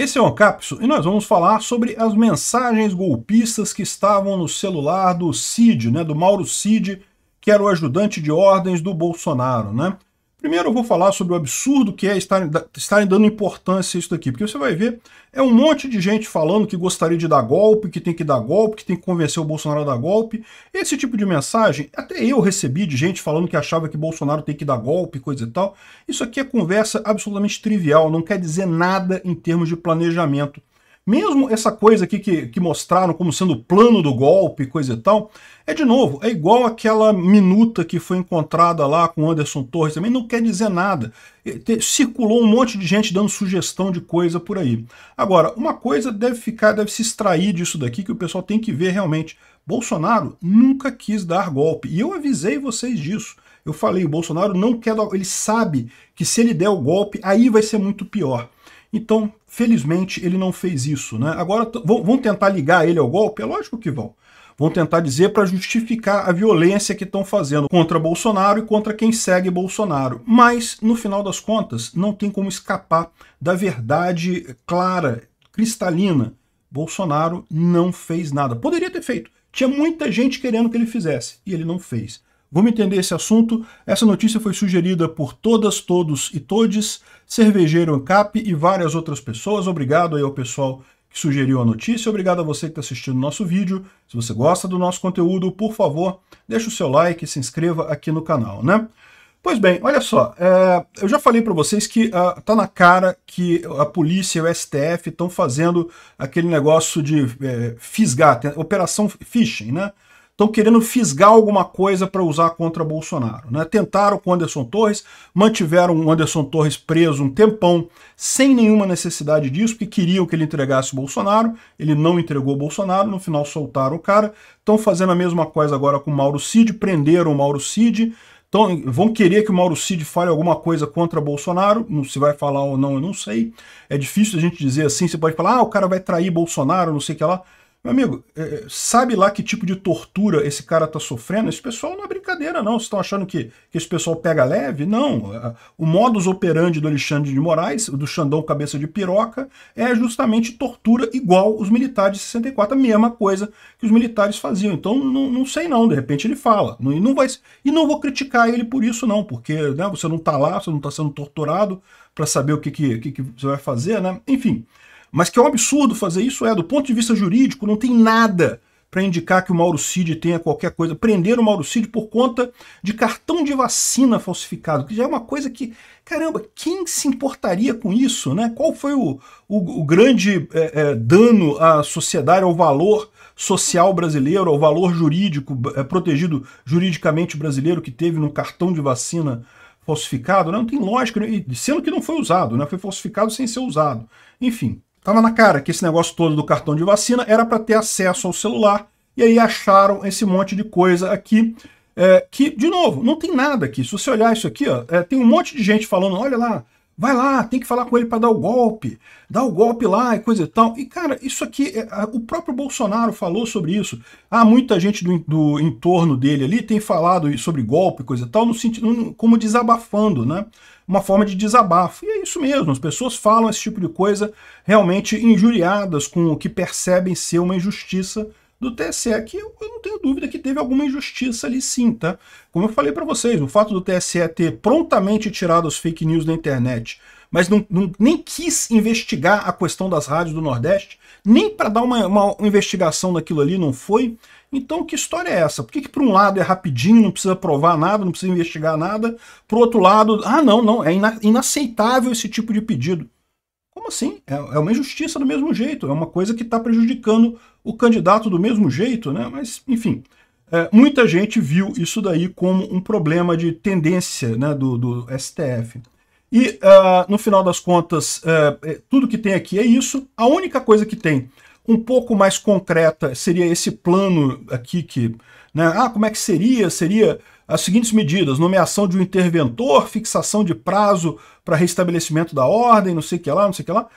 Esse é o Ancapso e nós vamos falar sobre as mensagens golpistas que estavam no celular do Cid, né, do Mauro Cid, que era o ajudante de ordens do Bolsonaro, né? Primeiro eu vou falar sobre o absurdo que é estarem, estarem dando importância a isso daqui, porque você vai ver, é um monte de gente falando que gostaria de dar golpe, que tem que dar golpe, que tem que convencer o Bolsonaro a dar golpe. Esse tipo de mensagem, até eu recebi de gente falando que achava que Bolsonaro tem que dar golpe, coisa e tal. Isso aqui é conversa absolutamente trivial, não quer dizer nada em termos de planejamento mesmo essa coisa aqui que, que mostraram como sendo o plano do golpe, coisa e tal, é de novo, é igual aquela minuta que foi encontrada lá com Anderson Torres também, não quer dizer nada. Circulou um monte de gente dando sugestão de coisa por aí. Agora, uma coisa deve ficar, deve se extrair disso daqui que o pessoal tem que ver realmente. Bolsonaro nunca quis dar golpe, e eu avisei vocês disso. Eu falei, o Bolsonaro não quer dar, ele sabe que se ele der o golpe, aí vai ser muito pior. Então, felizmente, ele não fez isso. Né? Agora, vão tentar ligar ele ao golpe? É lógico que vão. Vão tentar dizer para justificar a violência que estão fazendo contra Bolsonaro e contra quem segue Bolsonaro. Mas, no final das contas, não tem como escapar da verdade clara, cristalina. Bolsonaro não fez nada. Poderia ter feito. Tinha muita gente querendo que ele fizesse e ele não fez. Vamos entender esse assunto? Essa notícia foi sugerida por todas, todos e todes, Cervejeiro Ancap e várias outras pessoas. Obrigado aí ao pessoal que sugeriu a notícia. Obrigado a você que está assistindo o nosso vídeo. Se você gosta do nosso conteúdo, por favor, deixa o seu like e se inscreva aqui no canal, né? Pois bem, olha só, é, eu já falei para vocês que uh, tá na cara que a polícia e o STF estão fazendo aquele negócio de é, fisgar, operação phishing, né? estão querendo fisgar alguma coisa para usar contra Bolsonaro. Né? Tentaram com Anderson Torres, mantiveram o Anderson Torres preso um tempão, sem nenhuma necessidade disso, porque queriam que ele entregasse Bolsonaro, ele não entregou Bolsonaro, no final soltaram o cara. Estão fazendo a mesma coisa agora com Mauro Cid, prenderam o Mauro Cid, então, vão querer que o Mauro Cid fale alguma coisa contra Bolsonaro, se vai falar ou não, eu não sei. É difícil a gente dizer assim, você pode falar, ah, o cara vai trair Bolsonaro, não sei o que lá. Meu amigo, é, é, sabe lá que tipo de tortura esse cara está sofrendo? Esse pessoal não é brincadeira, não. Vocês estão achando que, que esse pessoal pega leve? Não. É, o modus operandi do Alexandre de Moraes, do Xandão Cabeça de Piroca, é justamente tortura igual os militares de 64, a mesma coisa que os militares faziam. Então, não, não sei não, de repente ele fala. Não, e, não vai, e não vou criticar ele por isso, não, porque né, você não está lá, você não está sendo torturado para saber o que, que, que, que você vai fazer, né? Enfim. Mas que é um absurdo fazer isso, é. Do ponto de vista jurídico, não tem nada para indicar que o Mauro Cid tenha qualquer coisa. prender o Mauro Cid por conta de cartão de vacina falsificado, que já é uma coisa que, caramba, quem se importaria com isso? Né? Qual foi o, o, o grande é, é, dano à sociedade, ao valor social brasileiro, ao valor jurídico, é, protegido juridicamente brasileiro que teve no cartão de vacina falsificado? Né? Não tem lógica, né? sendo que não foi usado, né? foi falsificado sem ser usado. Enfim, Tava na cara que esse negócio todo do cartão de vacina era para ter acesso ao celular, e aí acharam esse monte de coisa aqui, é, que, de novo, não tem nada aqui. Se você olhar isso aqui, ó, é, tem um monte de gente falando, olha lá, Vai lá, tem que falar com ele para dar o golpe, dá o golpe lá e coisa e tal. E, cara, isso aqui, é, o próprio Bolsonaro falou sobre isso. Há ah, muita gente do, do entorno dele ali tem falado sobre golpe, coisa e tal, no sentido, como desabafando, né? Uma forma de desabafo. E é isso mesmo, as pessoas falam esse tipo de coisa realmente injuriadas com o que percebem ser uma injustiça do TSE, que eu, eu não tenho dúvida que teve alguma injustiça ali sim, tá? Como eu falei para vocês, o fato do TSE ter prontamente tirado as fake news da internet, mas não, não nem quis investigar a questão das rádios do Nordeste, nem para dar uma, uma investigação daquilo ali, não foi. Então, que história é essa? Por que, que um lado é rapidinho, não precisa provar nada, não precisa investigar nada, por outro lado, ah, não, não, é inaceitável esse tipo de pedido. Como assim? É, é uma injustiça do mesmo jeito, é uma coisa que está prejudicando o candidato do mesmo jeito, né? Mas, enfim, é, muita gente viu isso daí como um problema de tendência né, do, do STF. E, uh, no final das contas, uh, tudo que tem aqui é isso. A única coisa que tem um pouco mais concreta seria esse plano aqui que... Né, ah, como é que seria? Seria as seguintes medidas: nomeação de um interventor, fixação de prazo para restabelecimento da ordem, não sei o que lá, não sei o que lá.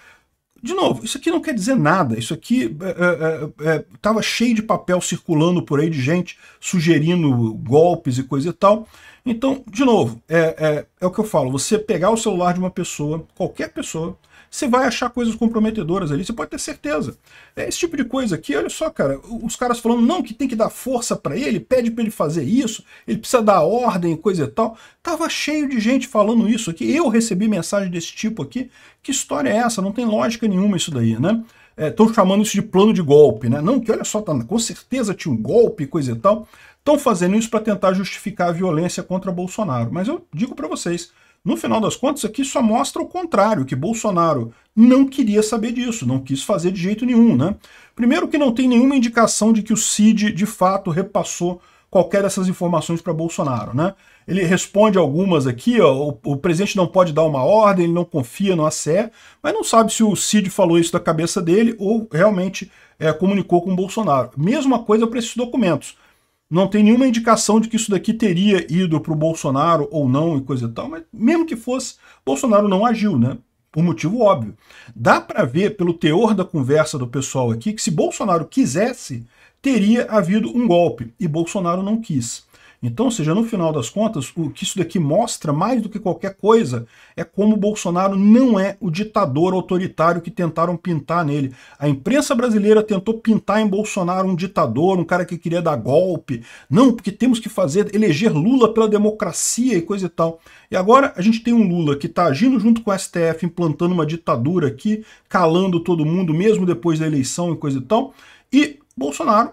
De novo, isso aqui não quer dizer nada. Isso aqui estava é, é, é, é cheio de papel circulando por aí de gente sugerindo golpes e coisa e tal. Então, de novo, é, é, é o que eu falo: você pegar o celular de uma pessoa, qualquer pessoa, você vai achar coisas comprometedoras ali, você pode ter certeza. É esse tipo de coisa aqui, olha só, cara, os caras falando não que tem que dar força para ele, pede para ele fazer isso, ele precisa dar ordem, coisa e tal. Tava cheio de gente falando isso aqui, eu recebi mensagem desse tipo aqui. Que história é essa? Não tem lógica nenhuma isso daí, né? Estão é, chamando isso de plano de golpe, né? Não, que olha só, tá, com certeza tinha um golpe, coisa e tal. Estão fazendo isso para tentar justificar a violência contra Bolsonaro. Mas eu digo para vocês, no final das contas, aqui só mostra o contrário, que Bolsonaro não queria saber disso, não quis fazer de jeito nenhum. Né? Primeiro que não tem nenhuma indicação de que o Cid, de fato, repassou qualquer dessas informações para Bolsonaro. Né? Ele responde algumas aqui, ó, o, o, presidente não pode dar uma ordem, ele não confia no ACE, mas não sabe se o Cid falou isso da cabeça dele ou realmente é, comunicou com Bolsonaro. Mesma coisa para esses documentos não tem nenhuma indicação de que isso daqui teria ido para o Bolsonaro ou não e coisa e tal, mas mesmo que fosse, Bolsonaro não agiu, né? Por motivo óbvio. Dá para ver, pelo teor da conversa do pessoal aqui, que se Bolsonaro quisesse, teria havido um golpe, e Bolsonaro não quis. Então, ou seja, no final das contas, o que isso daqui mostra mais do que qualquer coisa é como Bolsonaro não é o ditador autoritário que tentaram pintar nele. A imprensa brasileira tentou pintar em Bolsonaro um ditador, um cara que queria dar golpe. Não, porque temos que fazer eleger Lula pela democracia e coisa e tal. E agora a gente tem um Lula que está agindo junto com o STF, implantando uma ditadura aqui, calando todo mundo mesmo depois da eleição e coisa e tal. E Bolsonaro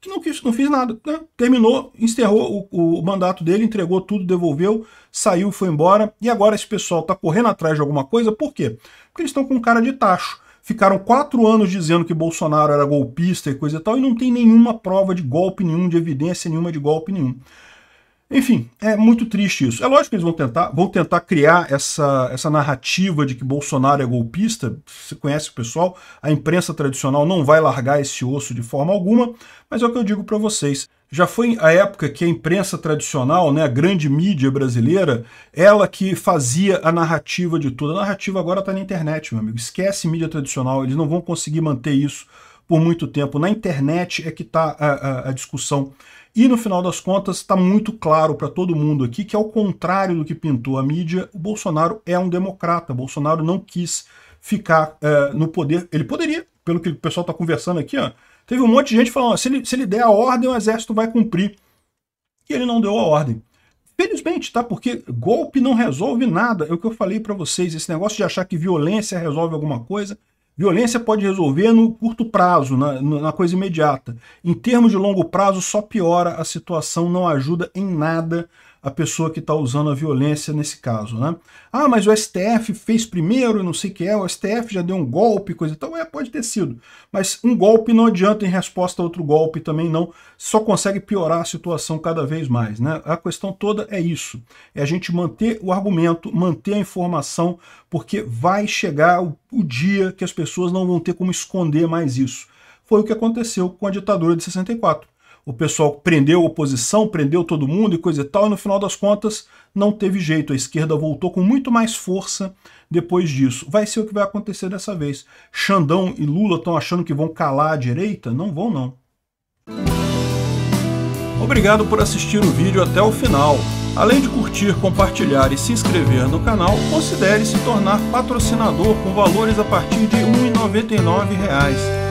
que não, quis, não fiz nada. Né? Terminou, encerrou o, o, mandato dele, entregou tudo, devolveu, saiu, foi embora. E agora esse pessoal está correndo atrás de alguma coisa, por quê? Porque eles estão com cara de tacho. Ficaram quatro anos dizendo que Bolsonaro era golpista e coisa e tal, e não tem nenhuma prova de golpe nenhum, de evidência nenhuma de golpe nenhum. Enfim, é muito triste isso. É lógico que eles vão tentar, vão tentar criar essa, essa narrativa de que Bolsonaro é golpista. Você conhece o pessoal, a imprensa tradicional não vai largar esse osso de forma alguma, mas é o que eu digo para vocês. Já foi a época que a imprensa tradicional, né, a grande mídia brasileira, ela que fazia a narrativa de tudo. A narrativa agora está na internet, meu amigo. Esquece mídia tradicional, eles não vão conseguir manter isso por muito tempo. Na internet é que está a, a, a discussão. E no final das contas, está muito claro para todo mundo aqui que, ao contrário do que pintou a mídia, o Bolsonaro é um democrata. Bolsonaro não quis ficar eh, no poder. Ele poderia, pelo que o pessoal está conversando aqui, ó, teve um monte de gente falando: se, ele, se ele der a ordem, o exército vai cumprir. E ele não deu a ordem. Felizmente, tá? Porque golpe não resolve nada. É o que eu falei para vocês: esse negócio de achar que violência resolve alguma coisa Violência pode resolver no curto prazo, na, na, coisa imediata. Em termos de longo prazo, só piora a situação, não ajuda em nada a pessoa que está usando a violência nesse caso, né? Ah, mas o STF fez primeiro, não sei o que é, o STF já deu um golpe, coisa e tal. É, pode ter sido. Mas um golpe não adianta em resposta a outro golpe também não. Só consegue piorar a situação cada vez mais, né? A questão toda é isso. É a gente manter o argumento, manter a informação, porque vai chegar o, o dia que as pessoas não vão ter como esconder mais isso. Foi o que aconteceu com a ditadura de 64 o pessoal prendeu a oposição, prendeu todo mundo e coisa e tal, e no final das contas não teve jeito. A esquerda voltou com muito mais força depois disso. Vai ser o que vai acontecer dessa vez. Xandão e Lula estão achando que vão calar a direita? Não vão, não. Obrigado por assistir o vídeo até o final. Além de curtir, compartilhar e se inscrever no canal, considere se tornar patrocinador com valores a partir de R$ 1,99